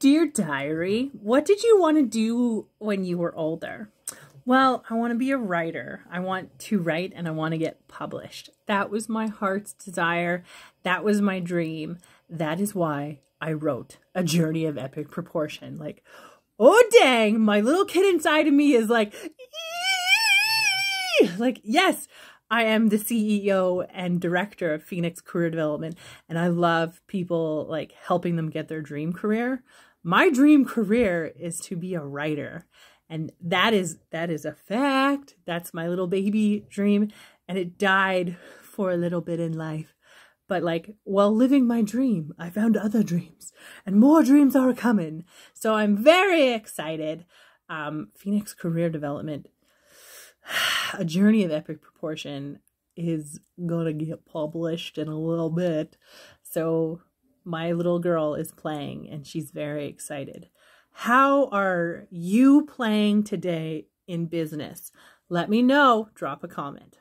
Dear diary, what did you want to do when you were older? Well, I want to be a writer. I want to write and I want to get published. That was my heart's desire. That was my dream. That is why I wrote A Journey of Epic Proportion. Like, oh dang, my little kid inside of me is like, Eee! like, yes, I am the CEO and director of Phoenix Career Development, and I love people like helping them get their dream career my dream career is to be a writer and that is that is a fact that's my little baby dream and it died for a little bit in life but like while living my dream i found other dreams and more dreams are coming so i'm very excited um, phoenix career development a journey of epic proportion is gonna get published in a little bit so my little girl is playing and she's very excited. How are you playing today in business? Let me know. Drop a comment.